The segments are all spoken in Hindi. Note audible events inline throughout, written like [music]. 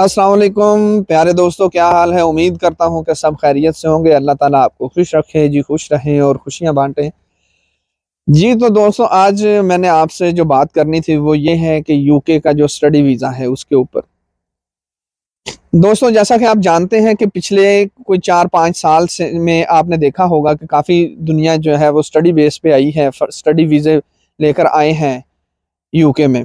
असलकुम प्यारे दोस्तों क्या हाल है उम्मीद करता हूँ कि सब खैरियत से होंगे अल्लाह ताला आपको खुश रखे जी खुश रहें और खुशियाँ बांटें जी तो दोस्तों आज मैंने आपसे जो बात करनी थी वो ये है कि यूके का जो स्टडी वीज़ा है उसके ऊपर दोस्तों जैसा कि आप जानते हैं कि पिछले कोई चार पाँच साल से में आपने देखा होगा कि काफ़ी दुनिया जो है वो स्टडी बेस पे आई है स्टडी वीज़े लेकर आए हैं यूके में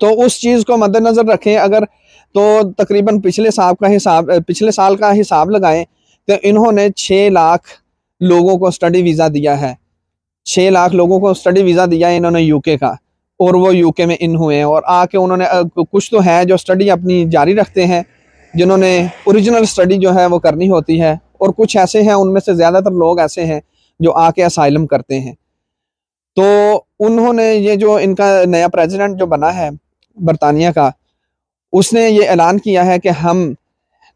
तो उस चीज़ को मद्देनज़र रखें अगर तो तकरीबन पिछले साल का हिसाब पिछले साल का हिसाब लगाएं तो इन्होंने छः लाख लोगों को स्टडी वीज़ा दिया है छः लाख लोगों को स्टडी वीज़ा दिया है इन्होंने यूके का और वो यूके में इन हुए हैं और आके उन्होंने कुछ तो हैं जो स्टडी अपनी जारी रखते हैं जिन्होंने ओरिजिनल स्टडी जो है वो करनी होती है और कुछ ऐसे हैं उनमें से ज़्यादातर लोग ऐसे हैं जो आके असाइलम करते हैं तो उन्होंने ये जो इनका नया प्रेसिडेंट जो बना है बरतानिया का उसने ये ऐलान किया है कि हम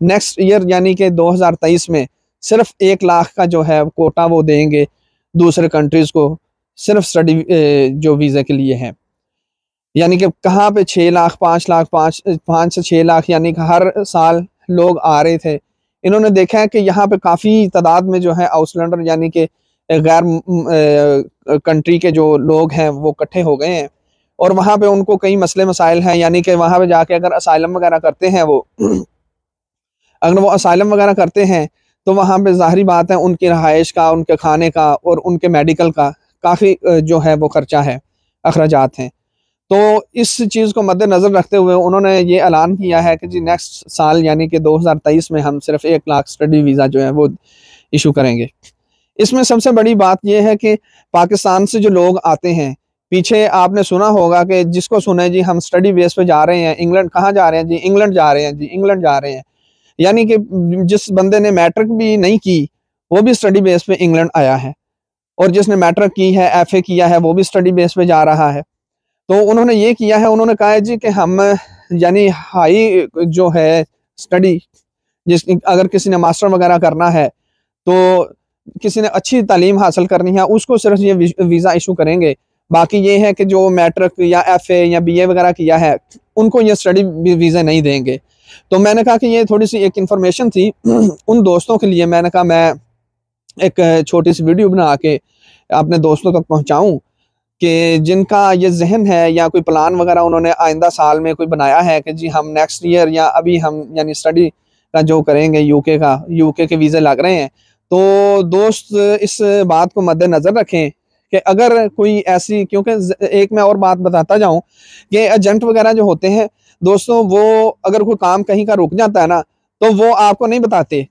नेक्स्ट ईयर यानी कि 2023 में सिर्फ एक लाख का जो है कोटा वो देंगे दूसरे कंट्रीज़ को सिर्फ स्टडी जो वीज़ा के लिए है यानी कि कहाँ पे छः लाख पाँच लाख पाँच पाँच से छः लाख यानी कि हर साल लोग आ रहे थे इन्होंने देखा है कि यहाँ पे काफ़ी तादाद में जो है आउटलैंडर यानी कि गैर कंट्री के जो लोग हैं वो इकट्ठे हो गए हैं और वहाँ पे उनको कई मसले मसाइल हैं यानी कि वहाँ पे जाके अगर असाइलम वगैरह करते हैं वो [clears throat] अगर वो असाइलम वगैरह करते हैं तो वहाँ पे ज़ाहरी बात है उनकी रहाइश का उनके खाने का और उनके मेडिकल का काफ़ी जो है वो ख़र्चा है अखराज हैं तो इस चीज़ को मद्दनज़र रखते हुए उन्होंने ये ऐलान किया है कि जी नेक्स्ट साल यानी कि 2023 में हम सिर्फ एक लाख स्टडी वीज़ा जो है वो इशू करेंगे इसमें सबसे बड़ी बात यह है कि पाकिस्तान से जो लोग आते हैं पीछे आपने सुना होगा कि जिसको सुने जी हम स्टडी बेस पे जा रहे हैं इंग्लैंड कहाँ जा रहे हैं जी इंग्लैंड जा रहे हैं जी इंग्लैंड जा रहे हैं यानी कि जिस बंदे ने मैट्रिक भी नहीं की वो भी स्टडी बेस पे इंग्लैंड आया है और जिसने मैट्रिक की है एफ किया है वो भी स्टडी बेस पे जा रहा है तो उन्होंने ये किया है उन्होंने कहा है जी कि हम यानी हाई जो है स्टडी जिस अगर किसी ने मास्टर वगैरह करना है तो किसी ने अच्छी तालीम हासिल करनी है उसको सिर्फ ये वीज़ा इशू करेंगे बाकी ये है कि जो मैट्रिक या एफ ए या बी ए वगैरह किया है उनको ये स्टडी वीज़े नहीं देंगे तो मैंने कहा कि ये थोड़ी सी एक इन्फॉर्मेशन थी [clears throat] उन दोस्तों के लिए मैंने कहा मैं एक छोटी सी वीडियो बना के अपने दोस्तों तक पहुँचाऊँ कि जिनका ये जहन है या कोई प्लान वगैरह उन्होंने आइंदा साल में कोई बनाया है कि जी हम नेक्स्ट ईयर या अभी हम यानी स्टडी का जो करेंगे यूके का यूके के वीज़े लग रहे हैं तो दोस्त इस बात को मद्देनज़र रखें कि अगर कोई ऐसी क्योंकि एक मैं और बात बताता जाऊं कि एजेंट वगैरह जो होते हैं दोस्तों वो अगर कोई काम कहीं का रुक जाता है ना तो वो आपको नहीं बताते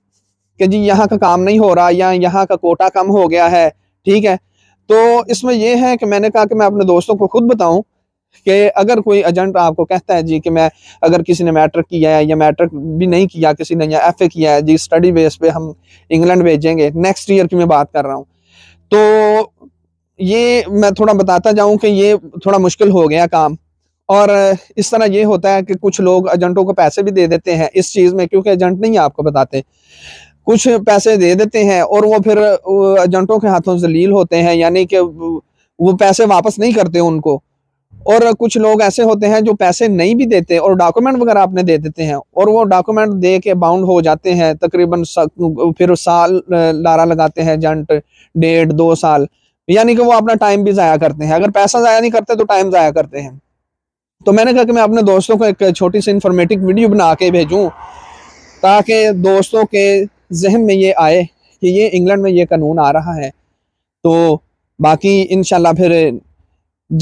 कि जी यहाँ का काम नहीं हो रहा या यहाँ का कोटा कम हो गया है ठीक है तो इसमें यह है कि मैंने कहा कि मैं अपने दोस्तों को खुद बताऊं कि अगर कोई एजेंट आपको कहता है जी कि मैं अगर किसी ने मैट्रिक किया है या मैट्रिक भी नहीं किया किसी ने या एफए किया है जी स्टडी बेस पे हम इंग्लैंड भेजेंगे नेक्स्ट ईयर की मैं बात कर रहा हूँ तो ये मैं थोड़ा बताता जाऊं कि ये थोड़ा मुश्किल हो गया काम और इस तरह ये होता है कि कुछ लोग एजेंटों को पैसे भी दे देते हैं इस चीज़ में क्योंकि एजेंट नहीं आपको बताते कुछ पैसे दे देते हैं और वो फिर एजेंटों के हाथों जलील होते हैं यानी कि वो पैसे वापस नहीं करते उनको और कुछ लोग ऐसे होते हैं जो पैसे नहीं भी देते और डॉक्यूमेंट वगैरह आपने दे देते हैं और वो डॉक्यूमेंट दे के बाउंड हो जाते हैं तकरीबन फिर साल लारा लगाते हैं एजेंट डेढ़ दो साल यानी कि वो अपना टाइम भी ज़ाया करते हैं अगर पैसा ज़ाया नहीं करते तो टाइम ज़ाया करते हैं तो मैंने कहा कि मैं अपने दोस्तों को एक छोटी सी इंफॉर्मेटिव वीडियो बना के भेजूँ ताकि दोस्तों के जहन में ये आए कि ये इंग्लैंड में ये कानून आ रहा है तो बाकी इन फिर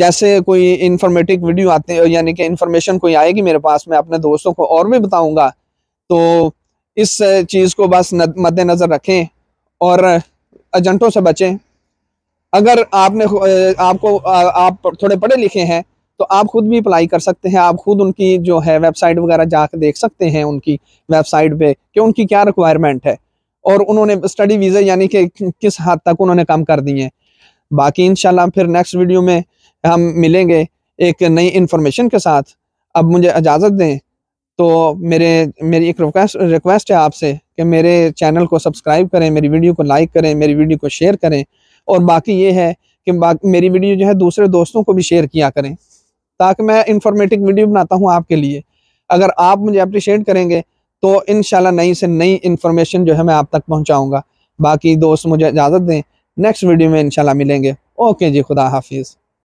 जैसे कोई इंफॉर्मेटिव वीडियो आते हैं यानी कि इन्फॉर्मेशन कोई आएगी मेरे पास मैं अपने दोस्तों को और भी बताऊंगा तो इस चीज़ को बस मद्देनज़र रखें और एजेंटों से बचें अगर आपने आपको आप थोड़े पढ़े लिखे हैं तो आप खुद भी अप्लाई कर सकते हैं आप खुद उनकी जो है वेबसाइट वगैरह जाकर देख सकते हैं उनकी वेबसाइट पे कि उनकी क्या रिक्वायरमेंट है और उन्होंने स्टडी वीज़ा यानी कि किस हद तक उन्होंने कम कर दिए हैं बाकी इनशाला फिर नेक्स्ट वीडियो में हम मिलेंगे एक नई इन्फॉर्मेशन के साथ अब मुझे इजाज़त दें तो मेरे मेरी एक रिक्वेस्ट रिक्वेस्ट है आपसे कि मेरे चैनल को सब्सक्राइब करें मेरी वीडियो को लाइक करें मेरी वीडियो को शेयर करें और बाकी ये है कि मेरी वीडियो जो है दूसरे दोस्तों को भी शेयर किया करें ताकि मैं इंफॉर्मेटिव वीडियो बनाता हूँ आपके लिए अगर आप मुझे अप्रिशिएट करेंगे तो इन नई से नई इन्फॉर्मेशन जो है मैं आप तक पहुँचाऊँगा बाकी दोस्त मुझे इजाज़त दें नेक्स्ट वीडियो में इनशाला मिलेंगे ओके जी खुदा हाफिज़